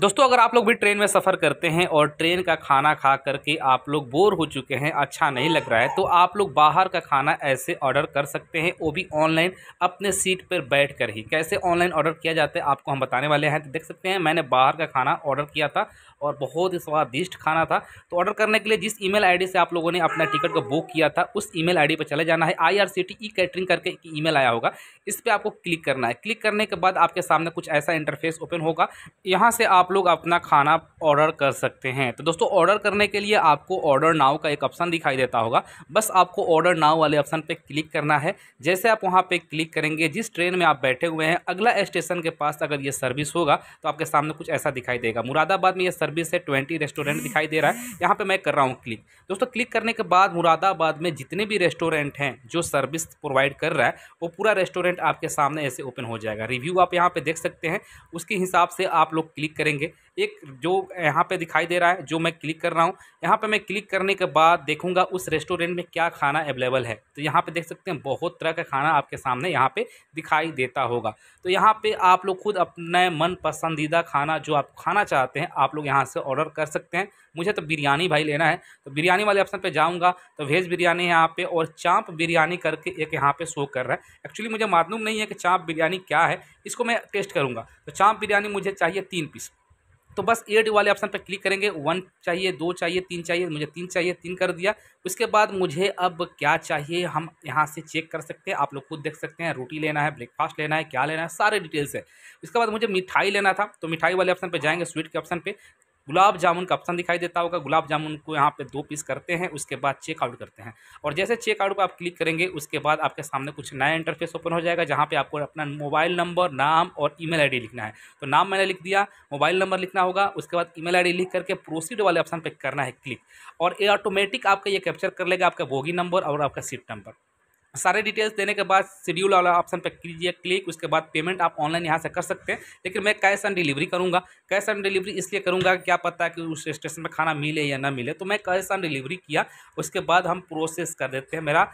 दोस्तों अगर आप लोग भी ट्रेन में सफ़र करते हैं और ट्रेन का खाना खा करके आप लोग बोर हो चुके हैं अच्छा नहीं लग रहा है तो आप लोग बाहर का खाना ऐसे ऑर्डर कर सकते हैं वो भी ऑनलाइन अपने सीट पर बैठ कर ही कैसे ऑनलाइन ऑर्डर किया जाता है आपको हम बताने वाले हैं तो देख सकते हैं मैंने बाहर का खाना ऑर्डर किया था और बहुत ही स्वादिष्ट खाना था तो ऑर्डर करने के लिए जिस ईमेल आईडी से आप लोगों ने अपना टिकट को बुक किया था उस ईमेल आईडी पर चले जाना है I R C T C catering करके एक ई आया होगा इस पर आपको क्लिक करना है क्लिक करने के बाद आपके सामने कुछ ऐसा इंटरफेस ओपन होगा यहाँ से आप लोग अपना खाना ऑर्डर कर सकते हैं तो दोस्तों ऑर्डर करने के लिए आपको ऑर्डर नाव का एक ऑप्शन दिखाई देता होगा बस आपको ऑर्डर नाव वाले ऑप्शन पर क्लिक करना है जैसे आप वहाँ पर क्लिक करेंगे जिस ट्रेन में आप बैठे हुए हैं अगला स्टेशन के पास अगर ये सर्विस होगा तो आपके सामने कुछ ऐसा दिखाई देगा मुरादाबाद में यह सर्विस है ट्वेंटी रेस्टोरेंट दिखाई दे रहा है यहाँ पर मैं कर रहा हूँ क्लिक दोस्तों क्लिक करने के बाद मुरादाबाद में जितने भी रेस्टोरेंट हैं जो सर्विस प्रोवाइड कर रहा है वो पूरा रेस्टोरेंट आपके सामने ऐसे ओपन हो जाएगा रिव्यू आप यहाँ पर देख सकते हैं उसके हिसाब से आप लोग क्लिक करेंगे एक जो यहाँ पे दिखाई दे रहा है जो मैं क्लिक कर रहा हूँ यहाँ पे मैं क्लिक करने के बाद देखूंगा उस रेस्टोरेंट में क्या खाना अवेलेबल है तो यहाँ पे देख सकते हैं बहुत तरह का खाना आपके सामने यहाँ पे दिखाई देता होगा तो यहाँ पे आप लोग खुद अपने मन पसंदीदा खाना जो आप खाना चाहते हैं आप लोग यहाँ से ऑर्डर कर सकते हैं मुझे तो बिरयानी भाई लेना है तो बिरयानी वाले ऑप्शन पर जाऊँगा तो वेज बिरयानी यहाँ पर और चाँप बिरयानी करके एक यहाँ पर शो कर रहा है एक्चुअली मुझे मालूम नहीं है कि चाँप बिरयानी क्या है इसको मैं टेस्ट करूँगा तो चाँप बिरयानी मुझे चाहिए तीन पीस तो बस एड वाले ऑप्शन पर क्लिक करेंगे वन चाहिए दो चाहिए तीन चाहिए मुझे तीन चाहिए तीन कर दिया उसके बाद मुझे अब क्या चाहिए हम यहाँ से चेक कर सकते हैं आप लोग खुद देख सकते हैं रोटी लेना है ब्रेकफास्ट लेना है क्या लेना है सारे डिटेल्स है उसके बाद मुझे मिठाई लेना था तो मिठाई वाले ऑप्शन पर जाएंगे स्वीट के ऑप्शन पर गुलाब जामुन का ऑप्शन दिखाई देता होगा गुलाब जामुन को यहाँ पे दो पीस करते हैं उसके बाद चेकआउट करते हैं और जैसे चेकआउट पर आप क्लिक करेंगे उसके बाद आपके सामने कुछ नया इंटरफेस ओपन हो जाएगा जहाँ पे आपको अपना मोबाइल नंबर नाम और ईमेल आईडी लिखना है तो नाम मैंने लिख दिया मोबाइल नंबर लिखना होगा उसके बाद ई मेल लिख करके प्रोसीड वाले ऑप्शन पर करना है क्लिक और ये ऑटोमेटिक आपका ये कैप्चर कर लेगा आपका बोगी नंबर और आपका सीट नंबर सारे डिटेल्स देने के बाद शेड्यूल वाला ऑप्शन पर कीजिए क्लिक उसके बाद पेमेंट आप ऑनलाइन यहाँ से कर सकते हैं लेकिन मैं कैश ऑन डिलीवरी करूँगा कैश ऑन डिलीवरी इसलिए करूँगा क्या पता है कि उस स्टेशन पर खाना मिले या ना मिले तो मैं कैश ऑन डिलीवरी किया उसके बाद हम प्रोसेस कर देते हैं मेरा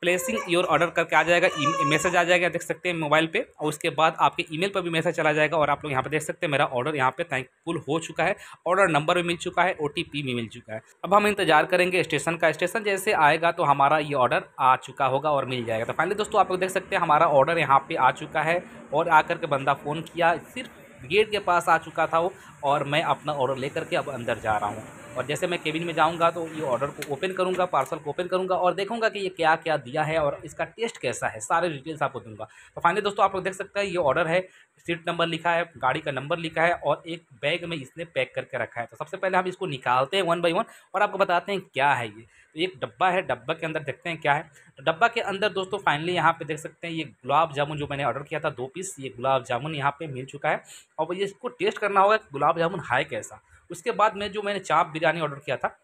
प्लेसिंग योर ऑर्डर करके आ जाएगा मैसेज e- आ जाएगा देख सकते हैं मोबाइल पे और उसके बाद आपके ईमेल पर भी मैसेज चला जाएगा और आप लोग यहाँ पे देख सकते हैं मेरा ऑर्डर यहाँ पे थैंकफुल हो चुका है ऑर्डर नंबर भी मिल चुका है ओ भी मिल चुका है अब हम इंतजार करेंगे स्टेशन का स्टेशन जैसे आएगा तो हमारा ये ऑर्डर आ चुका होगा और मिल जाएगा तो फाइनली दोस्तों आप लोग देख सकते हैं हमारा ऑर्डर यहाँ पर आ चुका है और आ के बंदा फ़ोन किया सिर्फ गेट के पास आ चुका था वो और मैं अपना ऑर्डर लेकर के अब अंदर जा रहा हूँ और जैसे मैं केबिन में जाऊँगा तो ये ऑर्डर को ओपन करूँगा पार्सल को ओपन करूँगा और देखूँगा कि ये क्या क्या दिया है और इसका टेस्ट कैसा है सारे डिटेल्स आपको दूँगा तो फाइनली दोस्तों आप लोग देख सकते हैं ये ऑर्डर है सीट नंबर लिखा है गाड़ी का नंबर लिखा है और एक बैग में इसने पैक करके रखा है तो सबसे पहले हम इसको निकालते हैं वन बाई वन और आपको बताते हैं क्या है ये एक डब्बा है डब्बा के अंदर देखते हैं क्या है तो डब्बा के अंदर दोस्तों फाइनली यहाँ पे देख सकते हैं ये गुलाब जामुन जो मैंने ऑर्डर किया था दो पीस ये गुलाब जामुन यहाँ पे मिल चुका है और ये इसको टेस्ट करना होगा कि गुलाब जामुन है कैसा उसके बाद में जो मैंने चाप बिरयानी ऑर्डर किया था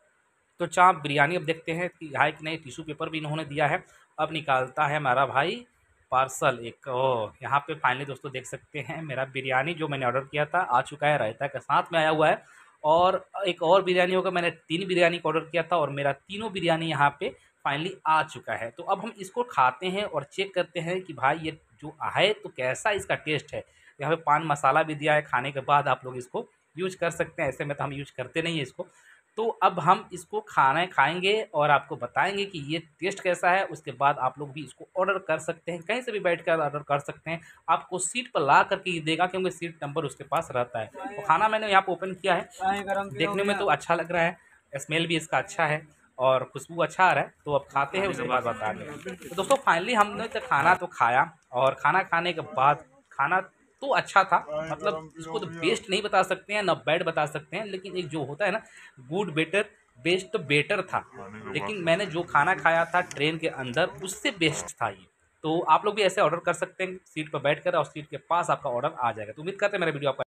तो चाप बिरयानी अब देखते हैं कि है कि नहीं टिशू पेपर भी इन्होंने दिया है अब निकालता है हमारा भाई पार्सल एक ओ यहाँ पे फाइनली दोस्तों देख सकते हैं मेरा बिरयानी जो मैंने ऑर्डर किया था आ चुका है रायता के साथ में आया हुआ है और एक और बिरयानी होगा मैंने तीन बिरयानी का ऑर्डर किया था और मेरा तीनों बिरयानी यहाँ पर फाइनली आ चुका है तो अब हम इसको खाते हैं और चेक करते हैं कि भाई ये जो है तो कैसा इसका टेस्ट है यहाँ पे पान मसाला भी दिया है खाने के बाद आप लोग इसको यूज कर सकते हैं ऐसे में तो हम यूज करते नहीं हैं इसको तो अब हम इसको खाना खाएंगे और आपको बताएंगे कि ये टेस्ट कैसा है उसके बाद आप लोग भी इसको ऑर्डर कर सकते हैं कहीं से भी बैठ कर ऑर्डर कर सकते हैं आपको सीट पर ला करके ये देगा क्योंकि सीट नंबर उसके पास रहता है तो खाना मैंने यहाँ पर ओपन किया है देखने में तो अच्छा लग रहा है स्मेल भी इसका अच्छा है और खुशबू अच्छा आ रहा है तो अब खाते हैं उसके बाद बता दें तो दोस्तों फाइनली हमने तो खाना तो खाया और खाना खाने के बाद खाना तो अच्छा था मतलब इसको तो बेस्ट नहीं बता सकते हैं ना बैड बता सकते हैं लेकिन एक जो होता है ना गुड बेटर बेस्ट तो बेटर था लेकिन मैंने जो खाना खाया था ट्रेन के अंदर उससे बेस्ट था ये तो आप लोग भी ऐसे ऑर्डर कर सकते हैं सीट पर बैठ कर और सीट के पास आपका ऑर्डर आ जाएगा तो उम्मीद करते हैं मेरा वीडियो आपका